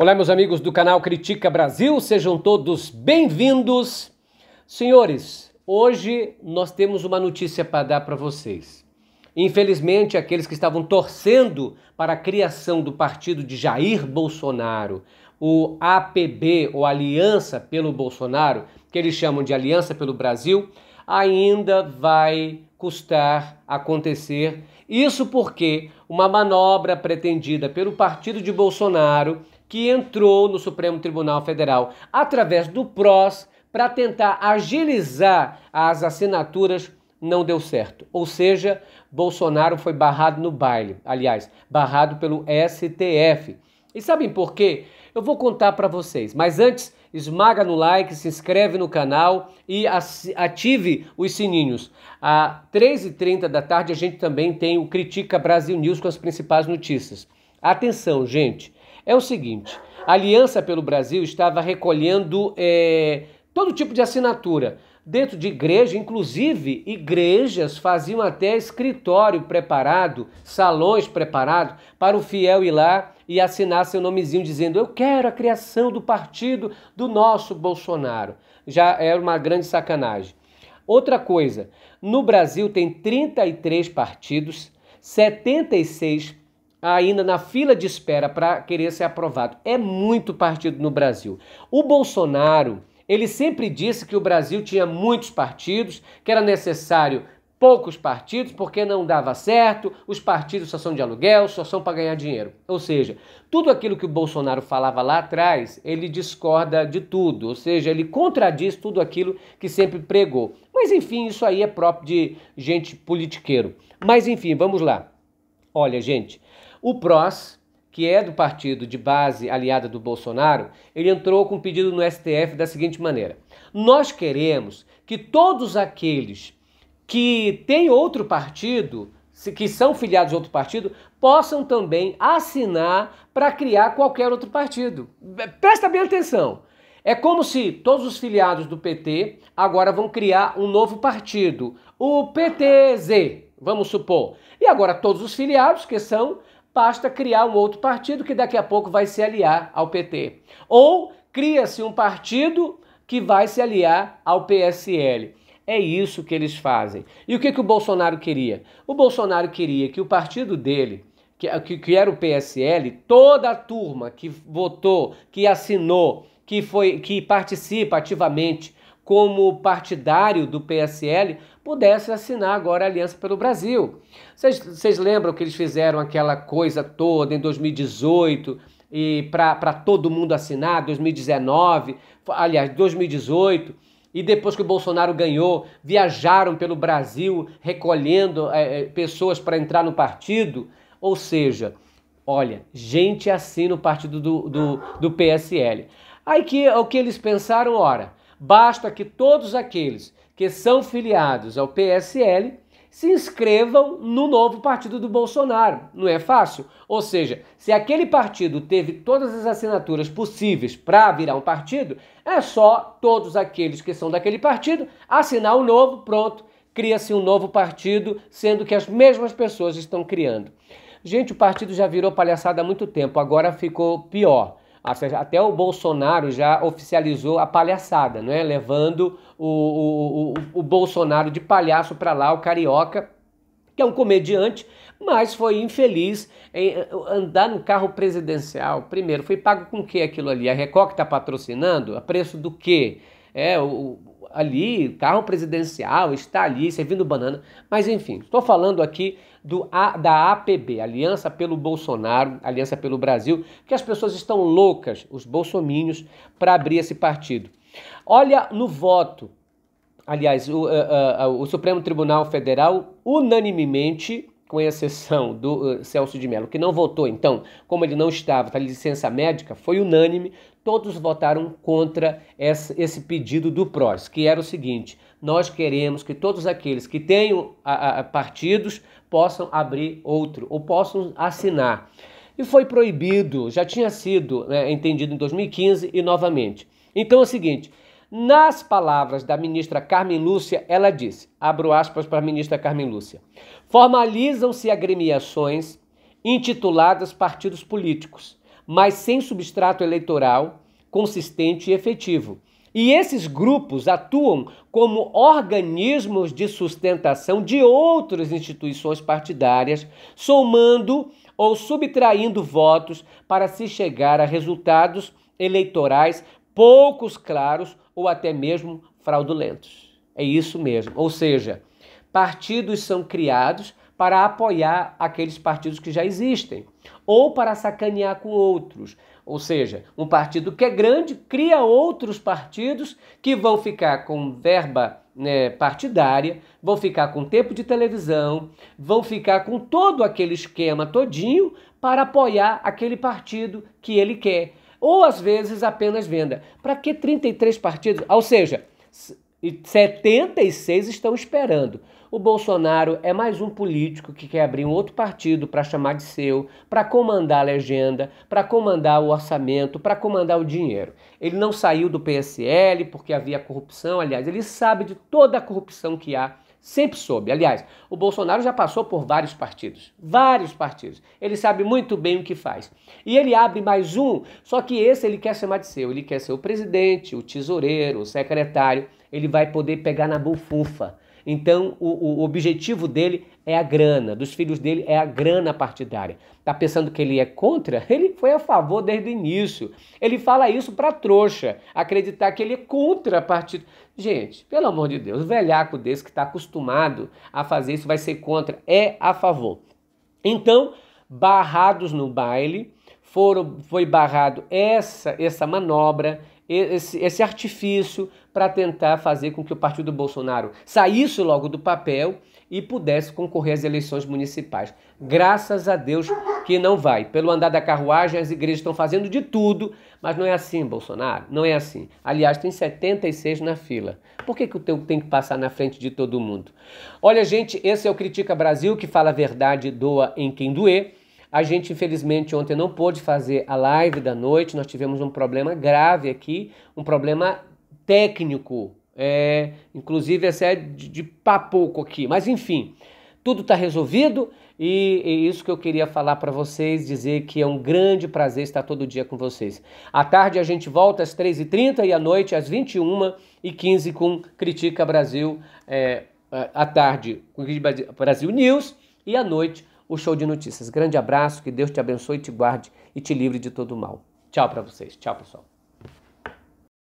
Olá, meus amigos do canal Critica Brasil, sejam todos bem-vindos. Senhores, hoje nós temos uma notícia para dar para vocês. Infelizmente, aqueles que estavam torcendo para a criação do partido de Jair Bolsonaro, o APB, ou Aliança pelo Bolsonaro, que eles chamam de Aliança pelo Brasil, ainda vai custar acontecer. Isso porque uma manobra pretendida pelo partido de Bolsonaro que entrou no Supremo Tribunal Federal através do PROS para tentar agilizar as assinaturas não deu certo. Ou seja, Bolsonaro foi barrado no baile, aliás, barrado pelo STF. E sabem por quê? Eu vou contar para vocês. Mas antes, esmaga no like, se inscreve no canal e ative os sininhos. Às 3h30 da tarde a gente também tem o Critica Brasil News com as principais notícias. Atenção, gente! é o seguinte: a Aliança pelo Brasil estava recolhendo é, todo tipo de assinatura. Dentro de igreja, inclusive, igrejas faziam até escritório preparado, salões preparados, para o fiel ir lá e assinar seu nomezinho dizendo: Eu quero a criação do partido do nosso Bolsonaro. Já era é uma grande sacanagem. Outra coisa, no Brasil tem 33 partidos, 76 ainda na fila de espera para querer ser aprovado. É muito partido no Brasil. O Bolsonaro, ele sempre disse que o Brasil tinha muitos partidos, que era necessário poucos partidos porque não dava certo, os partidos só são de aluguel, só são para ganhar dinheiro. Ou seja, tudo aquilo que o Bolsonaro falava lá atrás, ele discorda de tudo, ou seja, ele contradiz tudo aquilo que sempre pregou. Mas enfim, isso aí é próprio de gente politiqueiro. Mas enfim, vamos lá. Olha, gente, o PROS, que é do partido de base aliada do Bolsonaro, ele entrou com um pedido no STF da seguinte maneira: Nós queremos que todos aqueles que têm outro partido, que são filiados a outro partido, possam também assinar para criar qualquer outro partido. É, presta bem atenção. É como se todos os filiados do PT agora vão criar um novo partido, o PTZ vamos supor. E agora todos os filiados que são, basta criar um outro partido que daqui a pouco vai se aliar ao PT. Ou cria-se um partido que vai se aliar ao PSL. É isso que eles fazem. E o que, que o Bolsonaro queria? O Bolsonaro queria que o partido dele, que, que era o PSL, toda a turma que votou, que assinou, que, foi, que participa ativamente como partidário do PSL, pudesse assinar agora a Aliança pelo Brasil. Vocês lembram que eles fizeram aquela coisa toda em 2018 e para todo mundo assinar, 2019, aliás, 2018, e depois que o Bolsonaro ganhou, viajaram pelo Brasil recolhendo é, pessoas para entrar no partido? Ou seja, olha, gente assina o partido do, do, do PSL. Aí que, o que eles pensaram, ora, basta que todos aqueles que são filiados ao PSL se inscrevam no novo partido do Bolsonaro. Não é fácil? Ou seja, se aquele partido teve todas as assinaturas possíveis para virar um partido, é só todos aqueles que são daquele partido assinar o um novo, pronto, cria-se um novo partido, sendo que as mesmas pessoas estão criando. Gente, o partido já virou palhaçada há muito tempo, agora ficou pior. Até o Bolsonaro já oficializou a palhaçada, né? levando o, o, o, o Bolsonaro de palhaço para lá, o carioca, que é um comediante, mas foi infeliz em eh, andar no carro presidencial. Primeiro, foi pago com o que aquilo ali? A Record que está patrocinando? A preço do quê? É, o, ali, carro presidencial, está ali servindo banana. Mas enfim, estou falando aqui do a, da APB, Aliança pelo Bolsonaro, Aliança pelo Brasil, que as pessoas estão loucas, os bolsominhos, para abrir esse partido. Olha no voto. Aliás, o, uh, uh, o Supremo Tribunal Federal unanimemente com exceção do uh, Celso de Mello, que não votou, então, como ele não estava, está licença médica, foi unânime, todos votaram contra essa, esse pedido do PROS, que era o seguinte: nós queremos que todos aqueles que tenham a, a, partidos possam abrir outro ou possam assinar. E foi proibido, já tinha sido né, entendido em 2015 e novamente. Então é o seguinte: nas palavras da ministra Carmen Lúcia, ela disse, abro aspas para a ministra Carmen Lúcia, formalizam-se agremiações intituladas partidos políticos, mas sem substrato eleitoral consistente e efetivo. E esses grupos atuam como organismos de sustentação de outras instituições partidárias, somando ou subtraindo votos para se chegar a resultados eleitorais poucos claros ou até mesmo fraudulentos. É isso mesmo. Ou seja, partidos são criados para apoiar aqueles partidos que já existem ou para sacanear com outros. Ou seja, um partido que é grande cria outros partidos que vão ficar com verba né, partidária, vão ficar com tempo de televisão, vão ficar com todo aquele esquema todinho para apoiar aquele partido que ele quer ou às vezes apenas venda. Para que 33 partidos? Ou seja, 76 estão esperando. O Bolsonaro é mais um político que quer abrir um outro partido para chamar de seu, para comandar a legenda, para comandar o orçamento, para comandar o dinheiro. Ele não saiu do PSL porque havia corrupção, aliás, ele sabe de toda a corrupção que há Sempre soube. Aliás, o Bolsonaro já passou por vários partidos. Vários partidos. Ele sabe muito bem o que faz. E ele abre mais um, só que esse ele quer chamar de seu. Ele quer ser o presidente, o tesoureiro, o secretário. Ele vai poder pegar na bufufa. Então, o, o objetivo dele é a grana, dos filhos dele é a grana partidária. Tá pensando que ele é contra? Ele foi a favor desde o início. Ele fala isso para trouxa, acreditar que ele é contra partido. Gente, pelo amor de Deus, o velhaco desse que está acostumado a fazer isso vai ser contra, é a favor. Então, barrados no baile, foram, foi barrado essa, essa manobra, esse, esse artifício para tentar fazer com que o partido Bolsonaro saísse logo do papel e pudesse concorrer às eleições municipais. Graças a Deus que não vai. Pelo andar da carruagem, as igrejas estão fazendo de tudo, mas não é assim, Bolsonaro. Não é assim. Aliás, tem 76 na fila. Por que, que o teu tem que passar na frente de todo mundo? Olha, gente, esse é o Critica Brasil, que fala a verdade, doa em quem doer. A gente, infelizmente, ontem não pôde fazer a live da noite, nós tivemos um problema grave aqui, um problema técnico, é, inclusive essa é de, de papoco aqui, mas enfim, tudo está resolvido e, é isso que eu queria falar para vocês, dizer que é um grande prazer estar todo dia com vocês. À tarde a gente volta às 3h30 e à noite às 21h15 com Critica Brasil, é, à tarde com Critica Brasil News e à noite o show de notícias. Grande abraço, que Deus te abençoe, te guarde e te livre de todo mal. Tchau para vocês. Tchau, pessoal.